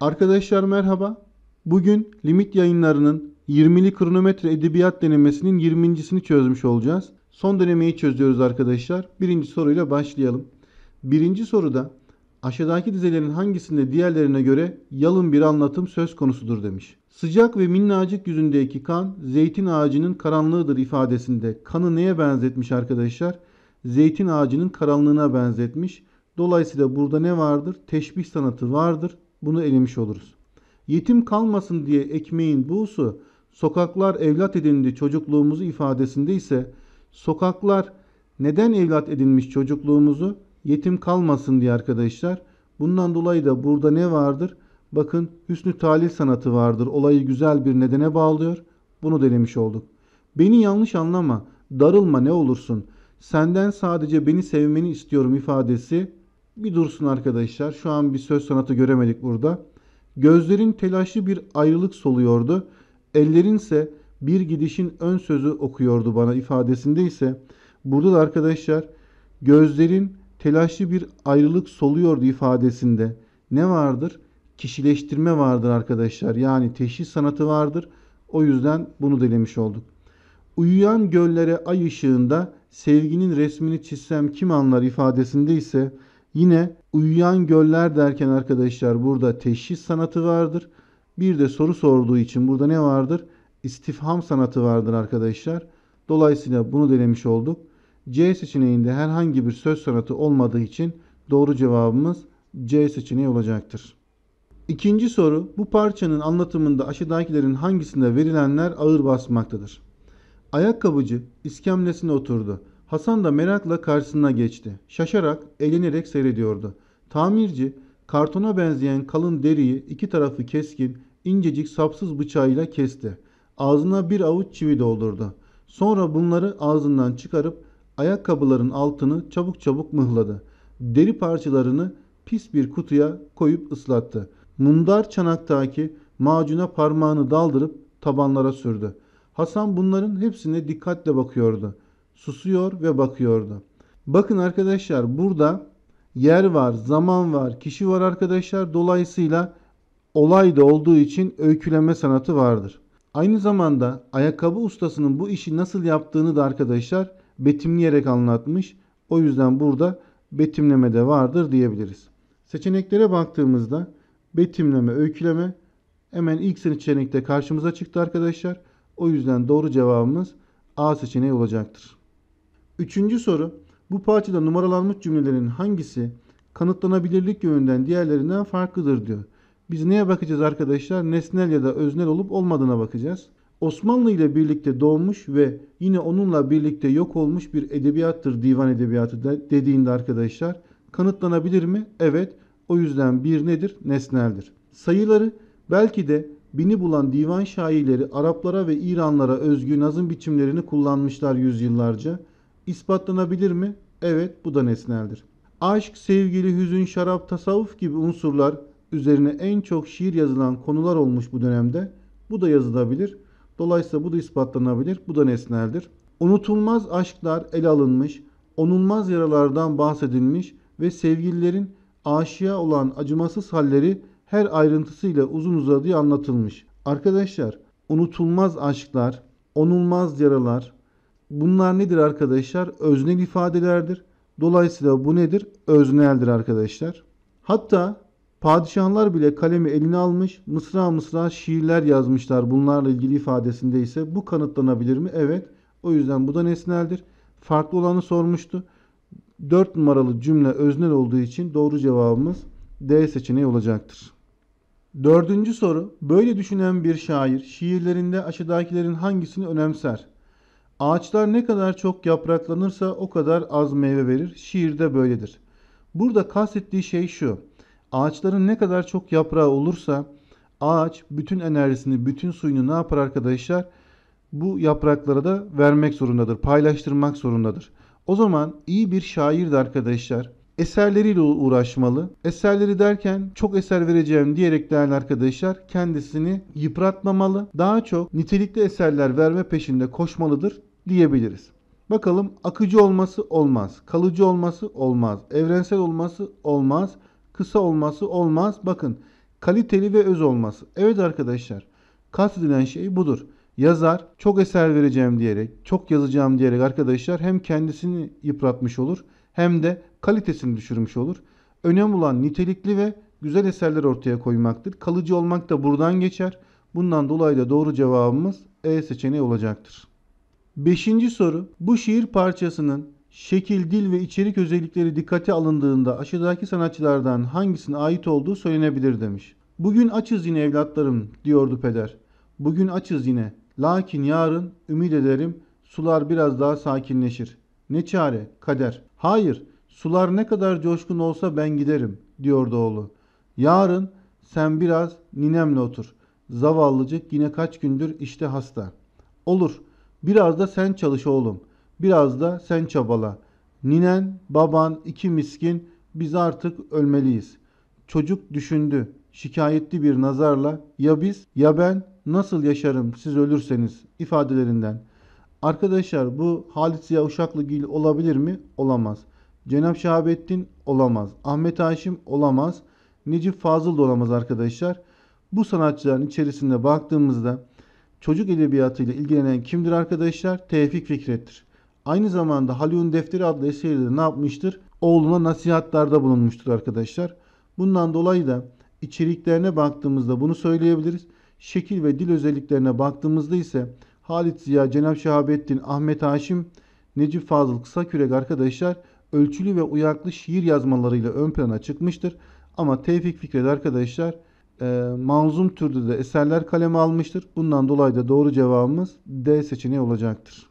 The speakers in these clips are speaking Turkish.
Arkadaşlar merhaba. Bugün limit yayınlarının 20'li kronometre edebiyat denemesinin 20.sini çözmüş olacağız. Son denemeyi çözüyoruz arkadaşlar. Birinci soruyla başlayalım. Birinci soruda aşağıdaki dizelerin hangisinde diğerlerine göre yalın bir anlatım söz konusudur demiş. Sıcak ve minnacık yüzündeki kan zeytin ağacının karanlığıdır ifadesinde kanı neye benzetmiş arkadaşlar? Zeytin ağacının karanlığına benzetmiş. Dolayısıyla burada ne vardır? Teşbih sanatı vardır bunu elemiş oluruz. Yetim kalmasın diye ekmeğin buğusu, sokaklar evlat edindi çocukluğumuzu ifadesinde ise sokaklar neden evlat edinmiş çocukluğumuzu yetim kalmasın diye arkadaşlar. Bundan dolayı da burada ne vardır? Bakın hüsnü talih sanatı vardır. Olayı güzel bir nedene bağlıyor. Bunu denemiş olduk. Beni yanlış anlama, darılma ne olursun. Senden sadece beni sevmeni istiyorum ifadesi bir dursun arkadaşlar. Şu an bir söz sanatı göremedik burada. Gözlerin telaşlı bir ayrılık soluyordu. Ellerinse bir gidişin ön sözü okuyordu bana ifadesinde ise burada da arkadaşlar gözlerin telaşlı bir ayrılık soluyordu ifadesinde ne vardır? Kişileştirme vardır arkadaşlar. Yani teşhis sanatı vardır. O yüzden bunu delemiş olduk. Uyuyan göllere ay ışığında sevginin resmini çizsem kim anlar ifadesinde ise Yine uyuyan göller derken arkadaşlar burada teşhis sanatı vardır. Bir de soru sorduğu için burada ne vardır? İstifham sanatı vardır arkadaşlar. Dolayısıyla bunu denemiş olduk. C seçeneğinde herhangi bir söz sanatı olmadığı için doğru cevabımız C seçeneği olacaktır. İkinci soru bu parçanın anlatımında aşağıdakilerin hangisinde verilenler ağır basmaktadır? Ayakkabıcı iskemlesine oturdu. Hasan da merakla karşısına geçti. Şaşarak, eğlenerek seyrediyordu. Tamirci, kartona benzeyen kalın deriyi iki tarafı keskin, incecik sapsız bıçağıyla kesti. Ağzına bir avuç çivi doldurdu. Sonra bunları ağzından çıkarıp ayakkabıların altını çabuk çabuk mıhladı. Deri parçalarını pis bir kutuya koyup ıslattı. Mundar çanaktaki macuna parmağını daldırıp tabanlara sürdü. Hasan bunların hepsine dikkatle bakıyordu susuyor ve bakıyordu. Bakın arkadaşlar burada yer var, zaman var, kişi var arkadaşlar. Dolayısıyla olay da olduğu için öyküleme sanatı vardır. Aynı zamanda ayakkabı ustasının bu işi nasıl yaptığını da arkadaşlar betimleyerek anlatmış. O yüzden burada betimleme de vardır diyebiliriz. Seçeneklere baktığımızda betimleme, öyküleme hemen ilk seçenekte karşımıza çıktı arkadaşlar. O yüzden doğru cevabımız A seçeneği olacaktır. Üçüncü soru. Bu parçada numaralanmış cümlelerin hangisi kanıtlanabilirlik yönünden diğerlerinden farklıdır diyor. Biz neye bakacağız arkadaşlar? Nesnel ya da öznel olup olmadığına bakacağız. Osmanlı ile birlikte doğmuş ve yine onunla birlikte yok olmuş bir edebiyattır divan edebiyatı da dediğinde arkadaşlar kanıtlanabilir mi? Evet. O yüzden bir nedir? Nesneldir. Sayıları belki de bini bulan divan şairleri Araplara ve İranlara özgü nazım biçimlerini kullanmışlar yüzyıllarca. İspatlanabilir mi? Evet bu da nesneldir. Aşk, sevgili, hüzün, şarap, tasavvuf gibi unsurlar üzerine en çok şiir yazılan konular olmuş bu dönemde. Bu da yazılabilir. Dolayısıyla bu da ispatlanabilir. Bu da nesneldir. Unutulmaz aşklar ele alınmış, onulmaz yaralardan bahsedilmiş ve sevgililerin aşıya olan acımasız halleri her ayrıntısıyla uzun uzadıya anlatılmış. Arkadaşlar, unutulmaz aşklar, onulmaz yaralar, Bunlar nedir arkadaşlar? Öznel ifadelerdir. Dolayısıyla bu nedir? Özneldir arkadaşlar. Hatta padişahlar bile kalemi eline almış, mısra mısra şiirler yazmışlar. Bunlarla ilgili ifadesinde ise bu kanıtlanabilir mi? Evet. O yüzden bu da nesneldir. Farklı olanı sormuştu. 4 numaralı cümle öznel olduğu için doğru cevabımız D seçeneği olacaktır. Dördüncü soru. Böyle düşünen bir şair şiirlerinde aşağıdakilerin hangisini önemser? Ağaçlar ne kadar çok yapraklanırsa o kadar az meyve verir. Şiirde böyledir. Burada kastettiği şey şu. Ağaçların ne kadar çok yaprağı olursa ağaç bütün enerjisini, bütün suyunu ne yapar arkadaşlar? Bu yapraklara da vermek zorundadır, paylaştırmak zorundadır. O zaman iyi bir şair de arkadaşlar eserleriyle uğraşmalı. Eserleri derken çok eser vereceğim diyerek değerli arkadaşlar kendisini yıpratmamalı. Daha çok nitelikli eserler verme peşinde koşmalıdır diyebiliriz. Bakalım akıcı olması olmaz, kalıcı olması olmaz, evrensel olması olmaz, kısa olması olmaz. Bakın kaliteli ve öz olması. Evet arkadaşlar kastedilen şey budur. Yazar çok eser vereceğim diyerek, çok yazacağım diyerek arkadaşlar hem kendisini yıpratmış olur hem de kalitesini düşürmüş olur. Önem olan nitelikli ve güzel eserler ortaya koymaktır. Kalıcı olmak da buradan geçer. Bundan dolayı da doğru cevabımız E seçeneği olacaktır. Beşinci soru. Bu şiir parçasının şekil, dil ve içerik özellikleri dikkate alındığında aşağıdaki sanatçılardan hangisine ait olduğu söylenebilir demiş. Bugün açız yine evlatlarım diyordu peder. Bugün açız yine. Lakin yarın ümit ederim sular biraz daha sakinleşir. Ne çare kader. Hayır Sular ne kadar coşkun olsa ben giderim diyordu oğlu. Yarın sen biraz ninemle otur. Zavallıcık yine kaç gündür işte hasta. Olur biraz da sen çalış oğlum. Biraz da sen çabala. Ninen, baban, iki miskin biz artık ölmeliyiz. Çocuk düşündü. Şikayetli bir nazarla ya biz ya ben nasıl yaşarım siz ölürseniz ifadelerinden. Arkadaşlar bu Halit Ziya Uşaklıgil olabilir mi? Olamaz. Cenap Şahabettin olamaz. Ahmet Haşim olamaz. Necip Fazıl da olamaz arkadaşlar. Bu sanatçıların içerisinde baktığımızda çocuk edebiyatıyla ilgilenen kimdir arkadaşlar? Tevfik Fikret'tir. Aynı zamanda Halil'in Defteri adlı eseriyle de ne yapmıştır? Oğluna nasihatlarda bulunmuştur arkadaşlar. Bundan dolayı da içeriklerine baktığımızda bunu söyleyebiliriz. Şekil ve dil özelliklerine baktığımızda ise Halit Ziya, Cenab-ı Şahabettin, Ahmet Haşim, Necip Fazıl kısa Kısakürek arkadaşlar ölçülü ve uyaklı şiir yazmalarıyla ön plana çıkmıştır. Ama Tevfik Fikret arkadaşlar e, manzum türde de eserler kaleme almıştır. Bundan dolayı da doğru cevabımız D seçeneği olacaktır.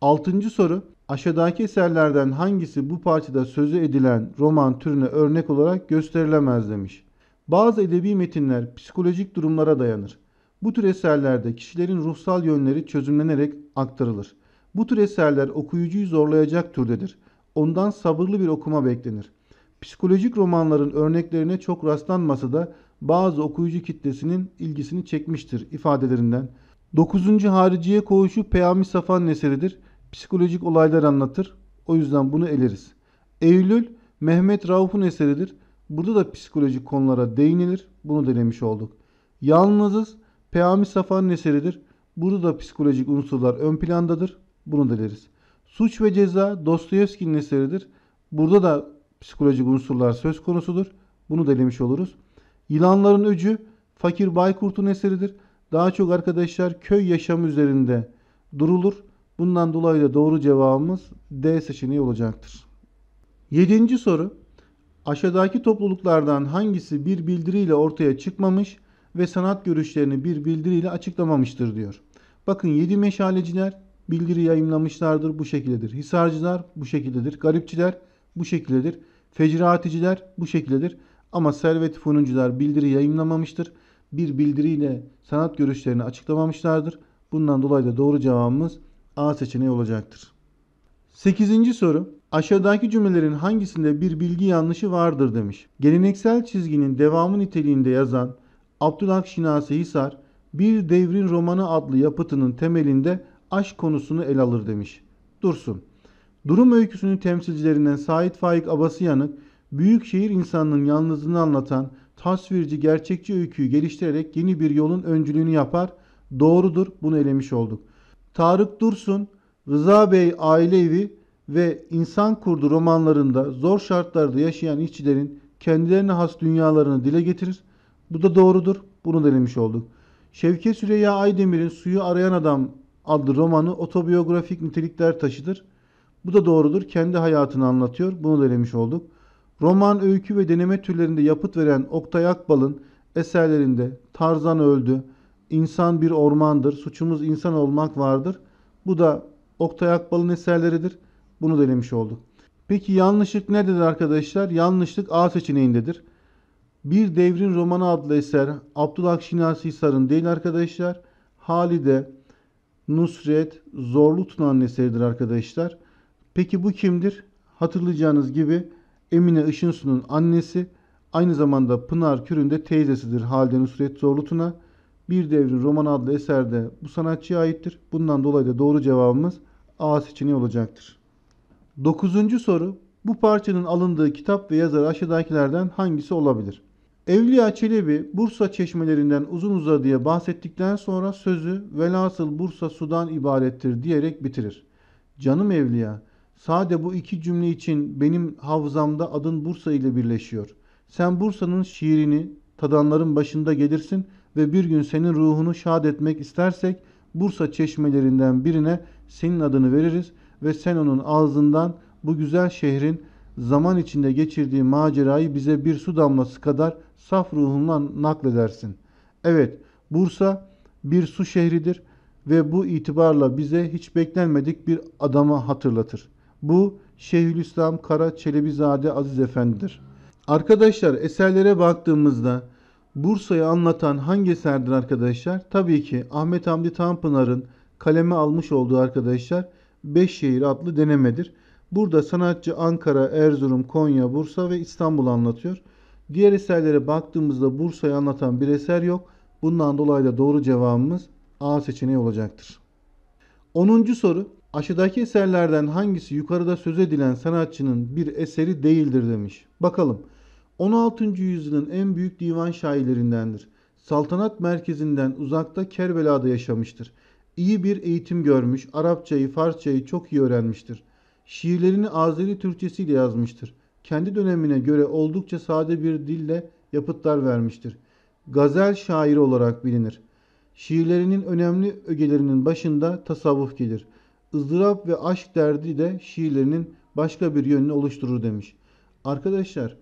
Altıncı soru. Aşağıdaki eserlerden hangisi bu parçada sözü edilen roman türüne örnek olarak gösterilemez demiş. Bazı edebi metinler psikolojik durumlara dayanır. Bu tür eserlerde kişilerin ruhsal yönleri çözümlenerek aktarılır. Bu tür eserler okuyucuyu zorlayacak türdedir ondan sabırlı bir okuma beklenir. Psikolojik romanların örneklerine çok rastlanması da bazı okuyucu kitlesinin ilgisini çekmiştir ifadelerinden. 9. Hariciye Koğuşu Peyami Safan eseridir. Psikolojik olaylar anlatır. O yüzden bunu eleriz. Eylül Mehmet Rauf'un eseridir. Burada da psikolojik konulara değinilir. Bunu denemiş olduk. Yalnızız Peyami Safa'nın eseridir. Burada da psikolojik unsurlar ön plandadır. Bunu deleriz. Suç ve Ceza Dostoyevski'nin eseridir. Burada da psikolojik unsurlar söz konusudur. Bunu da oluruz. Yılanların Öcü Fakir Baykurt'un eseridir. Daha çok arkadaşlar köy yaşamı üzerinde durulur. Bundan dolayı da doğru cevabımız D seçeneği olacaktır. Yedinci soru. Aşağıdaki topluluklardan hangisi bir bildiriyle ortaya çıkmamış ve sanat görüşlerini bir bildiriyle açıklamamıştır diyor. Bakın yedi meşaleciler bildiri yayımlamışlardır bu şekildedir. Hisarcılar bu şekildedir. Garipçiler bu şekildedir. Fecraaticiler bu şekildedir. Ama servet fununcular bildiri yayımlamamıştır. Bir bildiriyle sanat görüşlerini açıklamamışlardır. Bundan dolayı da doğru cevabımız A seçeneği olacaktır. 8. soru. Aşağıdaki cümlelerin hangisinde bir bilgi yanlışı vardır demiş. Geleneksel çizginin devamı niteliğinde yazan Abdülhak Şinasi Hisar, Bir Devrin Romanı adlı yapıtının temelinde aşk konusunu ele alır demiş. Dursun. Durum öyküsünün temsilcilerinden Sait Faik Abasıyanık, büyükşehir insanının yalnızlığını anlatan tasvirci gerçekçi öyküyü geliştirerek yeni bir yolun öncülüğünü yapar. Doğrudur bunu elemiş olduk. Tarık Dursun, Rıza Bey Aile Evi ve İnsan Kurdu romanlarında zor şartlarda yaşayan işçilerin kendilerine has dünyalarını dile getirir. Bu da doğrudur. Bunu da elemiş olduk. Şevke Süreyya Aydemir'in Suyu Arayan Adam adlı romanı otobiyografik nitelikler taşıdır. Bu da doğrudur. Kendi hayatını anlatıyor. Bunu denemiş olduk. Roman, öykü ve deneme türlerinde yapıt veren Oktay Akbal'ın eserlerinde Tarzan öldü, İnsan bir ormandır, suçumuz insan olmak vardır. Bu da Oktay Akbal'ın eserleridir. Bunu denemiş olduk. Peki yanlışlık nededir arkadaşlar? Yanlışlık A seçeneğindedir. Bir Devrin Romanı adlı eser Abdülhak Şinasi Hisar'ın değil arkadaşlar. Halide, Nusret Zorlu Tuna'nın eseridir arkadaşlar. Peki bu kimdir? Hatırlayacağınız gibi Emine Işınsu'nun annesi aynı zamanda Pınar Kür'ün de teyzesidir Halide Nusret Zorlu Tuna. Bir Devrin Roman adlı eserde bu sanatçıya aittir. Bundan dolayı da doğru cevabımız A seçeneği olacaktır. Dokuzuncu soru. Bu parçanın alındığı kitap ve yazar aşağıdakilerden hangisi olabilir? Evliya Çelebi Bursa çeşmelerinden uzun uzadıya bahsettikten sonra sözü velhasıl Bursa sudan ibarettir diyerek bitirir. Canım Evliya, sade bu iki cümle için benim havzamda adın Bursa ile birleşiyor. Sen Bursa'nın şiirini tadanların başında gelirsin ve bir gün senin ruhunu şad etmek istersek Bursa çeşmelerinden birine senin adını veririz ve sen onun ağzından bu güzel şehrin zaman içinde geçirdiği macerayı bize bir su damlası kadar saf ruhundan nakledersin. Evet, Bursa bir su şehridir ve bu itibarla bize hiç beklenmedik bir adamı hatırlatır. Bu Şeyhülislam Kara Çelebizade Aziz Efendi'dir. Arkadaşlar eserlere baktığımızda Bursa'yı anlatan hangi eserdir arkadaşlar? Tabii ki Ahmet Hamdi Tanpınar'ın kaleme almış olduğu arkadaşlar Beşşehir adlı denemedir. Burada sanatçı Ankara, Erzurum, Konya, Bursa ve İstanbul anlatıyor. Diğer eserlere baktığımızda Bursa'yı anlatan bir eser yok. Bundan dolayı da doğru cevabımız A seçeneği olacaktır. 10. soru aşağıdaki eserlerden hangisi yukarıda söz edilen sanatçının bir eseri değildir demiş. Bakalım 16. yüzyılın en büyük divan şairlerindendir. Saltanat merkezinden uzakta Kerbela'da yaşamıştır. İyi bir eğitim görmüş, Arapçayı, Farsçayı çok iyi öğrenmiştir. Şiirlerini Azeri Türkçesiyle yazmıştır kendi dönemine göre oldukça sade bir dille yapıtlar vermiştir. Gazel şairi olarak bilinir. Şiirlerinin önemli ögelerinin başında tasavvuf gelir. Izdırap ve aşk derdi de şiirlerinin başka bir yönünü oluşturur demiş. Arkadaşlar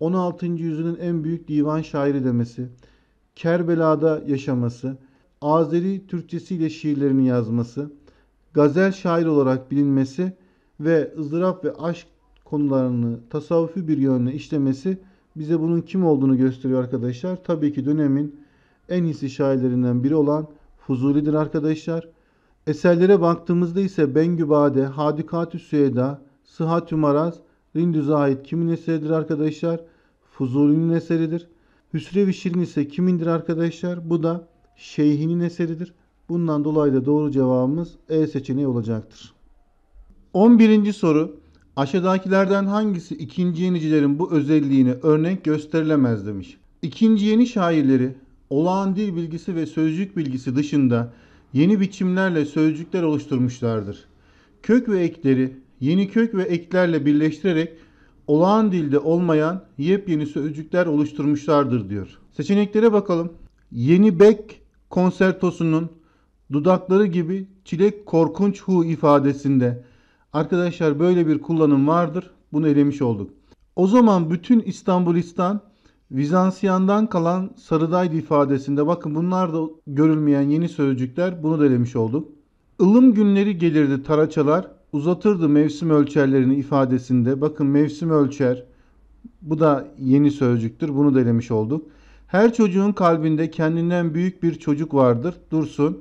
16. yüzyılın en büyük divan şairi demesi, Kerbela'da yaşaması, Azeri Türkçesiyle şiirlerini yazması, gazel şair olarak bilinmesi ve ızdırap ve aşk konularını tasavvufi bir yönle işlemesi bize bunun kim olduğunu gösteriyor arkadaşlar. Tabii ki dönemin en hissi şairlerinden biri olan Fuzuli'dir arkadaşlar. Eserlere baktığımızda ise Bengübade, hadikat Süeda, sıhat Maraz, Rindüz'e ait kimin eseridir arkadaşlar? Fuzuli'nin eseridir. hüsrev Şirin ise kimindir arkadaşlar? Bu da Şeyhinin eseridir. Bundan dolayı da doğru cevabımız E seçeneği olacaktır. 11. soru Aşağıdakilerden hangisi ikinci yenicilerin bu özelliğini örnek gösterilemez demiş. İkinci yeni şairleri olağan dil bilgisi ve sözcük bilgisi dışında yeni biçimlerle sözcükler oluşturmuşlardır. Kök ve ekleri yeni kök ve eklerle birleştirerek olağan dilde olmayan yepyeni sözcükler oluşturmuşlardır diyor. Seçeneklere bakalım. Yeni Beck konsertosunun dudakları gibi çilek korkunç hu ifadesinde Arkadaşlar böyle bir kullanım vardır. Bunu elemiş olduk. O zaman bütün İstanbulistan Vizansiyan'dan kalan Sarıdaydı ifadesinde bakın bunlar da görülmeyen yeni sözcükler bunu da elemiş olduk. Ilım günleri gelirdi taraçalar uzatırdı mevsim ölçerlerini ifadesinde bakın mevsim ölçer bu da yeni sözcüktür bunu da elemiş olduk. Her çocuğun kalbinde kendinden büyük bir çocuk vardır dursun.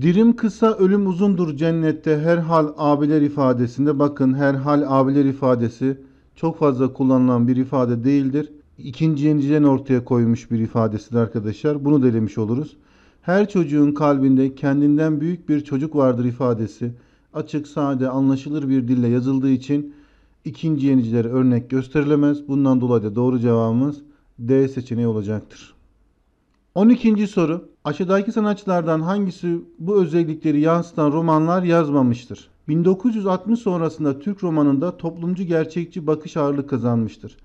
Dirim kısa ölüm uzundur cennette herhal abiler ifadesinde bakın herhal abiler ifadesi çok fazla kullanılan bir ifade değildir. İkinci yenicilerin ortaya koymuş bir ifadesidir arkadaşlar. Bunu delemiş oluruz. Her çocuğun kalbinde kendinden büyük bir çocuk vardır ifadesi açık, sade, anlaşılır bir dille yazıldığı için ikinci yenicilere örnek gösterilemez. Bundan dolayı da doğru cevabımız D seçeneği olacaktır. 12. soru. Aşağıdaki sanatçılardan hangisi bu özellikleri yansıtan romanlar yazmamıştır? 1960 sonrasında Türk romanında toplumcu gerçekçi bakış ağırlık kazanmıştır.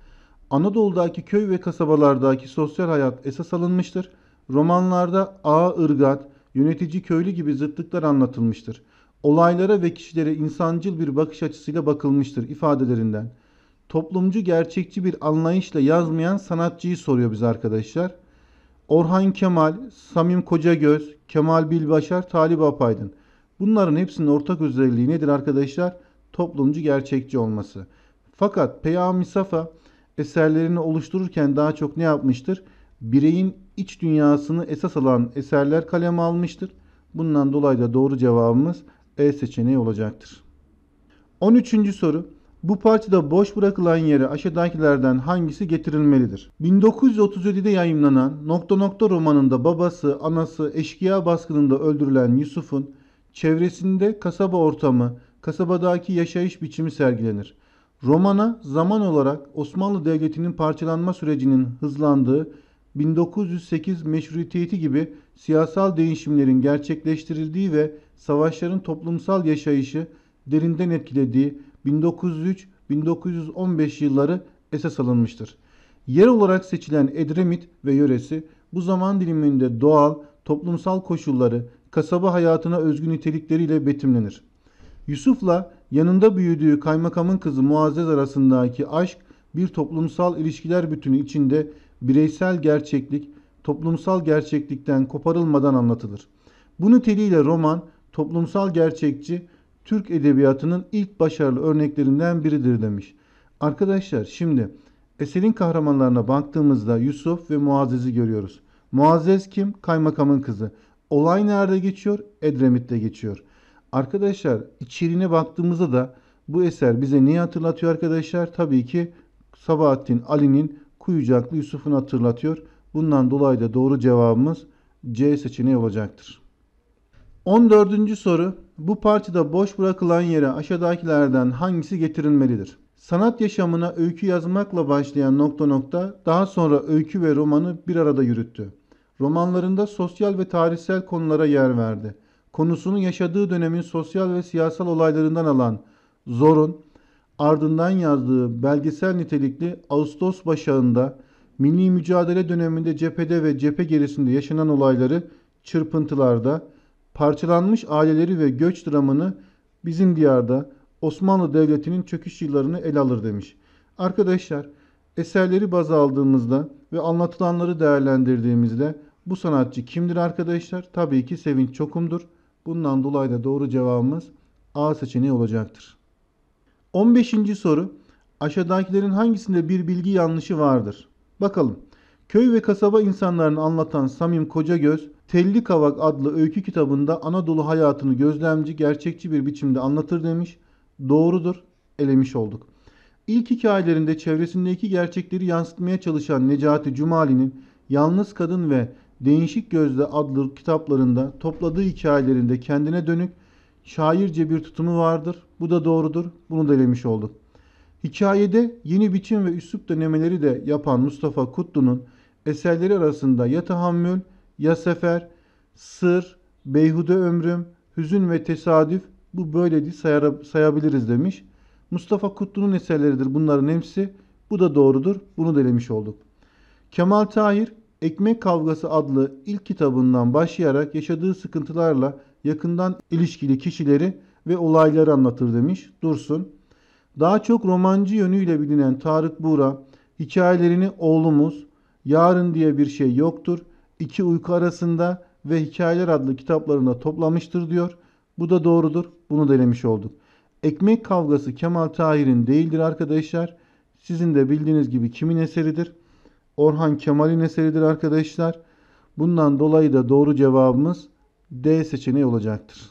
Anadolu'daki köy ve kasabalardaki sosyal hayat esas alınmıştır. Romanlarda ağa ırgat, yönetici köylü gibi zıtlıklar anlatılmıştır. Olaylara ve kişilere insancıl bir bakış açısıyla bakılmıştır ifadelerinden. Toplumcu gerçekçi bir anlayışla yazmayan sanatçıyı soruyor biz arkadaşlar. Orhan Kemal, Samim Kocagöz, Kemal Bilbaşar, Talip Apaydın. Bunların hepsinin ortak özelliği nedir arkadaşlar? Toplumcu gerçekçi olması. Fakat Peyami Safa eserlerini oluştururken daha çok ne yapmıştır? Bireyin iç dünyasını esas alan eserler kaleme almıştır. Bundan dolayı da doğru cevabımız E seçeneği olacaktır. 13. soru. Bu parçada boş bırakılan yere aşağıdakilerden hangisi getirilmelidir? 1937'de yayımlanan Nokta Nokta romanında babası, anası eşkıya baskınında öldürülen Yusuf'un çevresinde kasaba ortamı, kasabadaki yaşayış biçimi sergilenir. Romana zaman olarak Osmanlı Devleti'nin parçalanma sürecinin hızlandığı 1908 meşrutiyeti gibi siyasal değişimlerin gerçekleştirildiği ve savaşların toplumsal yaşayışı derinden etkilediği 1903-1915 yılları esas alınmıştır. Yer olarak seçilen Edremit ve yöresi bu zaman diliminde doğal, toplumsal koşulları, kasaba hayatına özgü nitelikleriyle betimlenir. Yusuf'la yanında büyüdüğü kaymakamın kızı Muazzez arasındaki aşk bir toplumsal ilişkiler bütünü içinde bireysel gerçeklik, toplumsal gerçeklikten koparılmadan anlatılır. Bu niteliğiyle roman toplumsal gerçekçi Türk edebiyatının ilk başarılı örneklerinden biridir demiş. Arkadaşlar şimdi eserin kahramanlarına baktığımızda Yusuf ve Muazzez'i görüyoruz. Muazzez kim? Kaymakamın kızı. Olay nerede geçiyor? Edremit'te geçiyor. Arkadaşlar içeriğine baktığımızda da bu eser bize neyi hatırlatıyor arkadaşlar? Tabii ki Sabahattin Ali'nin Kuyucaklı Yusuf'unu hatırlatıyor. Bundan dolayı da doğru cevabımız C seçeneği olacaktır. 14. soru. Bu parçada boş bırakılan yere aşağıdakilerden hangisi getirilmelidir? Sanat yaşamına öykü yazmakla başlayan nokta nokta daha sonra öykü ve romanı bir arada yürüttü. Romanlarında sosyal ve tarihsel konulara yer verdi. Konusunu yaşadığı dönemin sosyal ve siyasal olaylarından alan Zor'un ardından yazdığı belgesel nitelikli Ağustos başağında milli mücadele döneminde cephede ve cephe gerisinde yaşanan olayları çırpıntılarda, parçalanmış aileleri ve göç dramını bizim diyarda Osmanlı Devleti'nin çöküş yıllarını ele alır demiş. Arkadaşlar eserleri baz aldığımızda ve anlatılanları değerlendirdiğimizde bu sanatçı kimdir arkadaşlar? Tabii ki Sevinç Çokum'dur. Bundan dolayı da doğru cevabımız A seçeneği olacaktır. 15. soru. Aşağıdakilerin hangisinde bir bilgi yanlışı vardır? Bakalım. Köy ve kasaba insanlarını anlatan Samim Kocagöz, Telli Kavak adlı öykü kitabında Anadolu hayatını gözlemci, gerçekçi bir biçimde anlatır demiş. Doğrudur, elemiş olduk. İlk hikayelerinde çevresindeki gerçekleri yansıtmaya çalışan Necati Cumali'nin Yalnız Kadın ve Değişik Gözle adlı kitaplarında topladığı hikayelerinde kendine dönük şairce bir tutumu vardır. Bu da doğrudur. Bunu da elemiş olduk. Hikayede yeni biçim ve üslup denemeleri de yapan Mustafa Kutlu'nun Eserleri arasında ya tahammül, ya sefer, sır, beyhude ömrüm, hüzün ve tesadüf bu böyledi sayabiliriz demiş. Mustafa Kutlu'nun eserleridir bunların hepsi. Bu da doğrudur. Bunu delemiş olduk. Kemal Tahir Ekmek Kavgası adlı ilk kitabından başlayarak yaşadığı sıkıntılarla yakından ilişkili kişileri ve olayları anlatır demiş Dursun. Daha çok romancı yönüyle bilinen Tarık Buğra hikayelerini oğlumuz, Yarın diye bir şey yoktur. İki uyku arasında ve hikayeler adlı kitaplarında toplamıştır diyor. Bu da doğrudur. Bunu denemiş olduk. Ekmek kavgası Kemal Tahir'in değildir arkadaşlar. Sizin de bildiğiniz gibi kimin eseridir? Orhan Kemal'in eseridir arkadaşlar. Bundan dolayı da doğru cevabımız D seçeneği olacaktır.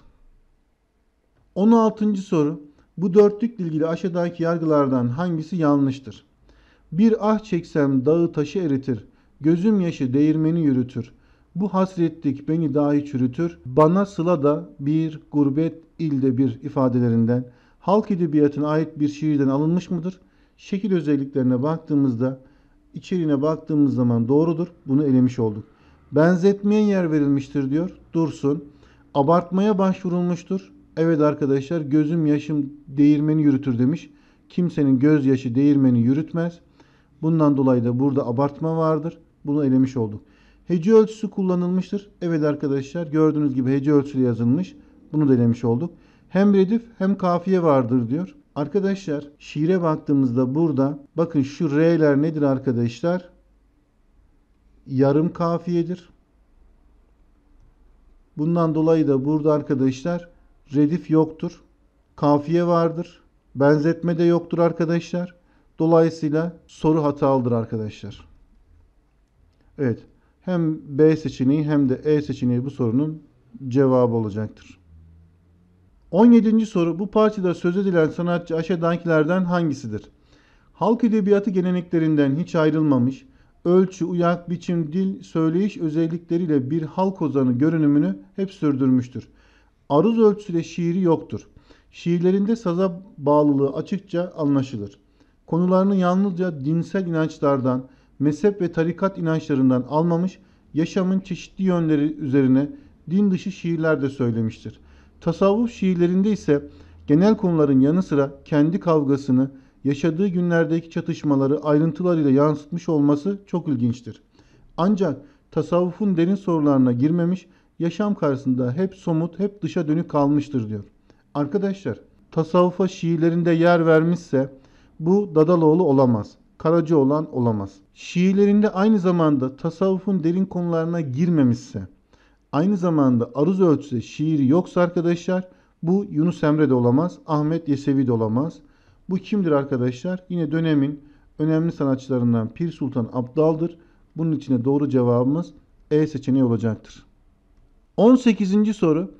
16. soru. Bu dörtlükle ilgili aşağıdaki yargılardan hangisi yanlıştır? Bir ah çeksem dağı taşı eritir. Gözüm yaşı değirmeni yürütür. Bu hasretlik beni dahi çürütür. Bana sıla da bir gurbet ilde bir ifadelerinden halk edebiyatına ait bir şiirden alınmış mıdır? Şekil özelliklerine baktığımızda içeriğine baktığımız zaman doğrudur. Bunu elemiş olduk. Benzetmeye yer verilmiştir diyor. Dursun. Abartmaya başvurulmuştur. Evet arkadaşlar gözüm yaşım değirmeni yürütür demiş. Kimsenin gözyaşı değirmeni yürütmez. Bundan dolayı da burada abartma vardır. Bunu elemiş olduk. Hece ölçüsü kullanılmıştır. Evet arkadaşlar gördüğünüz gibi hece ölçüsü yazılmış. Bunu da elemiş olduk. Hem redif hem kafiye vardır diyor. Arkadaşlar şiire baktığımızda burada bakın şu R'ler nedir arkadaşlar? Yarım kafiyedir. Bundan dolayı da burada arkadaşlar redif yoktur. Kafiye vardır. Benzetme de yoktur arkadaşlar. Dolayısıyla soru hatalıdır arkadaşlar. Evet. Hem B seçeneği hem de E seçeneği bu sorunun cevabı olacaktır. 17. soru bu parçada söz edilen sanatçı aşağıdakilerden hangisidir? Halk edebiyatı geleneklerinden hiç ayrılmamış, ölçü, uyak, biçim, dil, söyleyiş özellikleriyle bir halk ozanı görünümünü hep sürdürmüştür. Aruz ölçüsüyle şiiri yoktur. Şiirlerinde saza bağlılığı açıkça anlaşılır konularını yalnızca dinsel inançlardan, mezhep ve tarikat inançlarından almamış, yaşamın çeşitli yönleri üzerine din dışı şiirler de söylemiştir. Tasavvuf şiirlerinde ise genel konuların yanı sıra kendi kavgasını, yaşadığı günlerdeki çatışmaları ayrıntılarıyla yansıtmış olması çok ilginçtir. Ancak tasavvufun derin sorularına girmemiş, yaşam karşısında hep somut, hep dışa dönük kalmıştır diyor. Arkadaşlar, tasavvufa şiirlerinde yer vermişse bu Dadaloğlu olamaz. olan olamaz. Şiirlerinde aynı zamanda tasavvufun derin konularına girmemişse, aynı zamanda aruz ölçüde şiiri yoksa arkadaşlar bu Yunus Emre de olamaz, Ahmet Yesevi de olamaz. Bu kimdir arkadaşlar? Yine dönemin önemli sanatçılarından Pir Sultan Abdal'dır. Bunun içine doğru cevabımız E seçeneği olacaktır. 18. soru.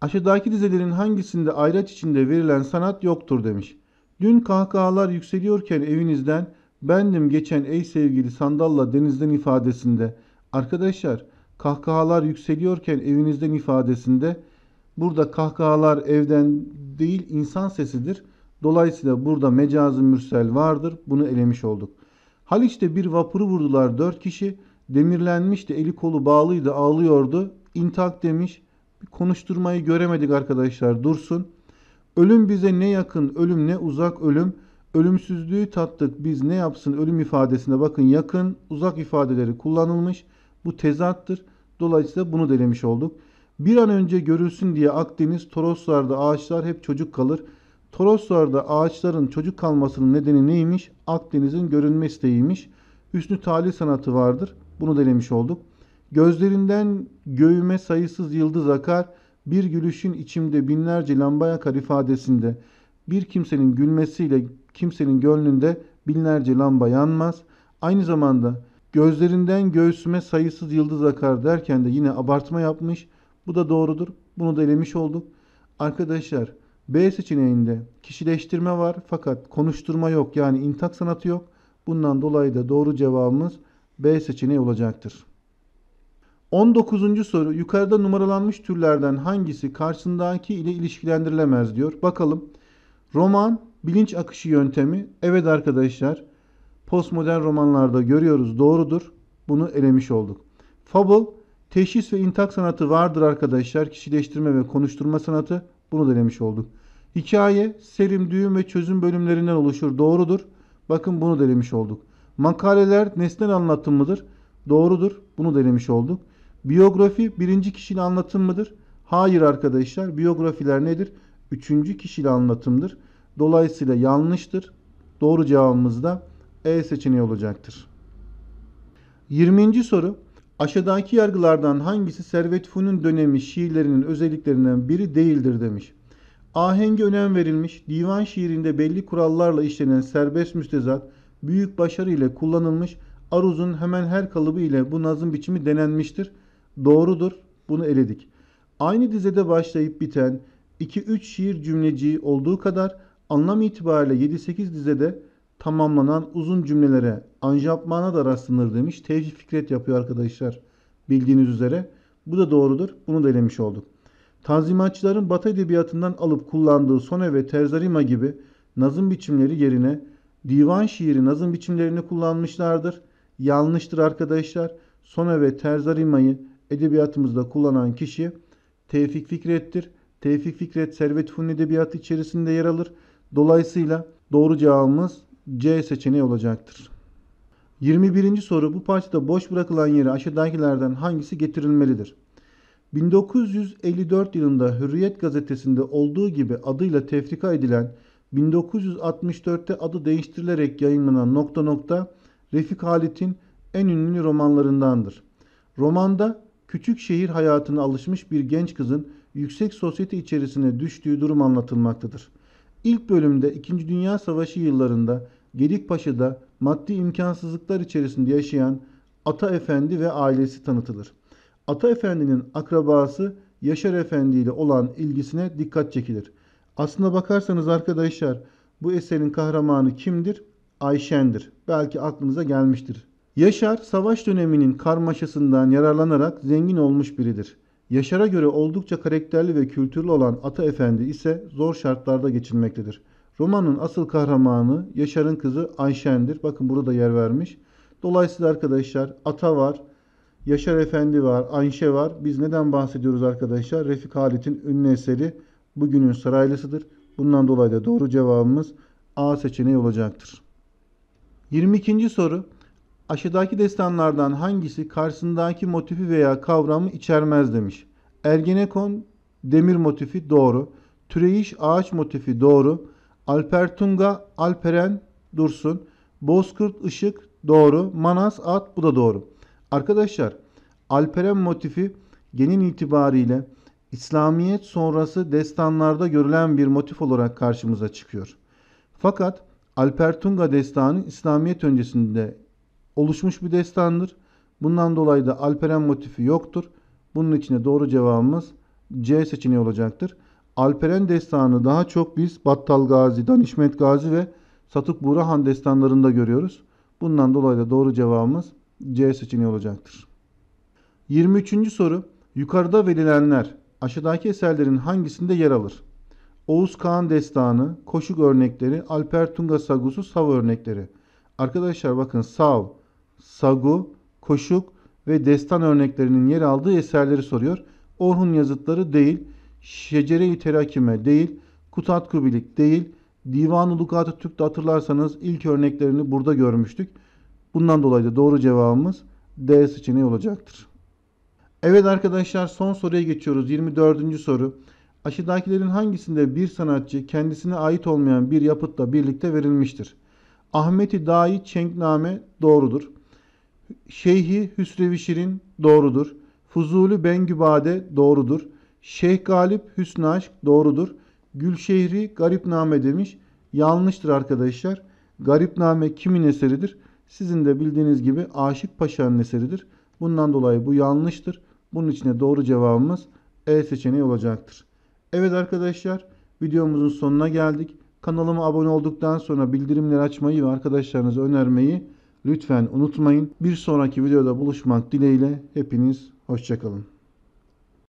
Aşağıdaki dizelerin hangisinde ayraç içinde verilen sanat yoktur demiş. Dün kahkahalar yükseliyorken evinizden bendim geçen ey sevgili sandalla denizden ifadesinde. Arkadaşlar kahkahalar yükseliyorken evinizden ifadesinde burada kahkahalar evden değil insan sesidir. Dolayısıyla burada mecazi mürsel vardır. Bunu elemiş olduk. Haliç'te bir vapuru vurdular dört kişi. Demirlenmişti, eli kolu bağlıydı, ağlıyordu. İntak demiş. Konuşturmayı göremedik arkadaşlar. Dursun. Ölüm bize ne yakın, ölüm ne uzak ölüm. Ölümsüzlüğü tattık biz ne yapsın ölüm ifadesine bakın yakın, uzak ifadeleri kullanılmış. Bu tezattır. Dolayısıyla bunu delemiş olduk. Bir an önce görülsün diye Akdeniz, Toroslar'da ağaçlar hep çocuk kalır. Toroslar'da ağaçların çocuk kalmasının nedeni neymiş? Akdeniz'in görünme isteğiymiş. Hüsnü tali sanatı vardır. Bunu delemiş olduk. Gözlerinden göğüme sayısız yıldız akar.'' bir gülüşün içimde binlerce lamba yakar ifadesinde bir kimsenin gülmesiyle kimsenin gönlünde binlerce lamba yanmaz. Aynı zamanda gözlerinden göğsüme sayısız yıldız akar derken de yine abartma yapmış. Bu da doğrudur. Bunu da elemiş olduk. Arkadaşlar B seçeneğinde kişileştirme var fakat konuşturma yok yani intak sanatı yok. Bundan dolayı da doğru cevabımız B seçeneği olacaktır. 19. soru yukarıda numaralanmış türlerden hangisi karşısındaki ile ilişkilendirilemez diyor. Bakalım. Roman bilinç akışı yöntemi. Evet arkadaşlar postmodern romanlarda görüyoruz doğrudur. Bunu elemiş olduk. Fable teşhis ve intak sanatı vardır arkadaşlar. Kişileştirme ve konuşturma sanatı. Bunu da elemiş olduk. Hikaye serim, düğüm ve çözüm bölümlerinden oluşur. Doğrudur. Bakın bunu da elemiş olduk. Makaleler nesnel anlatımıdır. Doğrudur. Bunu da elemiş olduk. Biyografi birinci kişili anlatım mıdır? Hayır arkadaşlar. Biyografiler nedir? Üçüncü kişili anlatımdır. Dolayısıyla yanlıştır. Doğru cevabımız da E seçeneği olacaktır. 20. soru. Aşağıdaki yargılardan hangisi Servet Fu'nun dönemi şiirlerinin özelliklerinden biri değildir demiş. Ahenge önem verilmiş, divan şiirinde belli kurallarla işlenen serbest müstezat, büyük başarı ile kullanılmış, aruzun hemen her kalıbı ile bu nazım biçimi denenmiştir doğrudur. Bunu eledik. Aynı dizede başlayıp biten 2-3 şiir cümleciği olduğu kadar anlam itibariyle 7-8 dizede tamamlanan uzun cümlelere, anjapmana da rastlanır demiş. Tevfik Fikret yapıyor arkadaşlar. Bildiğiniz üzere. Bu da doğrudur. Bunu da elemiş olduk. Tanzimatçıların Batı edebiyatından alıp kullandığı sone ve terzarima gibi nazım biçimleri yerine divan şiiri nazım biçimlerini kullanmışlardır. Yanlıştır arkadaşlar. Sone ve terzarima'yı edebiyatımızda kullanan kişi Tevfik Fikret'tir. Tevfik Fikret Servet Fünun Edebiyatı içerisinde yer alır. Dolayısıyla doğru cevabımız C seçeneği olacaktır. 21. soru bu parçada boş bırakılan yere aşağıdakilerden hangisi getirilmelidir? 1954 yılında Hürriyet gazetesinde olduğu gibi adıyla tefrika edilen 1964'te adı değiştirilerek yayınlanan nokta nokta Refik Halit'in en ünlü romanlarındandır. Romanda küçük şehir hayatına alışmış bir genç kızın yüksek sosyete içerisine düştüğü durum anlatılmaktadır. İlk bölümde 2. Dünya Savaşı yıllarında Gedikpaşa'da maddi imkansızlıklar içerisinde yaşayan Ata Efendi ve ailesi tanıtılır. Ata Efendi'nin akrabası Yaşar Efendi ile olan ilgisine dikkat çekilir. Aslına bakarsanız arkadaşlar bu eserin kahramanı kimdir? Ayşen'dir. Belki aklınıza gelmiştir Yaşar savaş döneminin karmaşasından yararlanarak zengin olmuş biridir. Yaşar'a göre oldukça karakterli ve kültürlü olan Ata Efendi ise zor şartlarda geçinmektedir. Romanın asıl kahramanı Yaşar'ın kızı Ayşen'dir. Bakın burada da yer vermiş. Dolayısıyla arkadaşlar Ata var, Yaşar Efendi var, Ayşe var. Biz neden bahsediyoruz arkadaşlar? Refik Halit'in ünlü eseri bugünün saraylısıdır. Bundan dolayı da doğru cevabımız A seçeneği olacaktır. 22. soru Aşağıdaki destanlardan hangisi karşısındaki motifi veya kavramı içermez demiş. Ergenekon demir motifi doğru. Türeyiş ağaç motifi doğru. Alpertunga Alperen Dursun. Bozkurt ışık doğru. Manas at bu da doğru. Arkadaşlar Alperen motifi genel itibariyle İslamiyet sonrası destanlarda görülen bir motif olarak karşımıza çıkıyor. Fakat Alpertunga destanı İslamiyet öncesinde oluşmuş bir destandır. Bundan dolayı da Alperen motifi yoktur. Bunun içine doğru cevabımız C seçeneği olacaktır. Alperen destanı daha çok biz Battal Gazi, Danişmet Gazi ve Satuk Burahan destanlarında görüyoruz. Bundan dolayı da doğru cevabımız C seçeneği olacaktır. 23. soru yukarıda verilenler aşağıdaki eserlerin hangisinde yer alır? Oğuz Kağan destanı, koşuk örnekleri, Alper Tunga Sagusu, Sav örnekleri. Arkadaşlar bakın Sav, sagu, koşuk ve destan örneklerinin yer aldığı eserleri soruyor. Orhun yazıtları değil, Şecere-i Terakime değil, Kutat Kubilik değil, Divan-ı Lukat-ı Türk'te hatırlarsanız ilk örneklerini burada görmüştük. Bundan dolayı da doğru cevabımız D seçeneği olacaktır. Evet arkadaşlar son soruya geçiyoruz. 24. soru. Aşağıdakilerin hangisinde bir sanatçı kendisine ait olmayan bir yapıtla birlikte verilmiştir? Ahmet-i Dai Çenkname doğrudur. Şeyhi Hüsrevi Şirin doğrudur. Fuzulü Bengübade doğrudur. Şeyh Galip Hüsnü Aşk doğrudur. Gülşehri Garipname demiş. Yanlıştır arkadaşlar. Garipname kimin eseridir? Sizin de bildiğiniz gibi Aşık Paşa'nın eseridir. Bundan dolayı bu yanlıştır. Bunun için de doğru cevabımız E seçeneği olacaktır. Evet arkadaşlar videomuzun sonuna geldik. Kanalıma abone olduktan sonra bildirimleri açmayı ve arkadaşlarınıza önermeyi Lütfen unutmayın. Bir sonraki videoda buluşmak dileğiyle hepiniz hoşçakalın.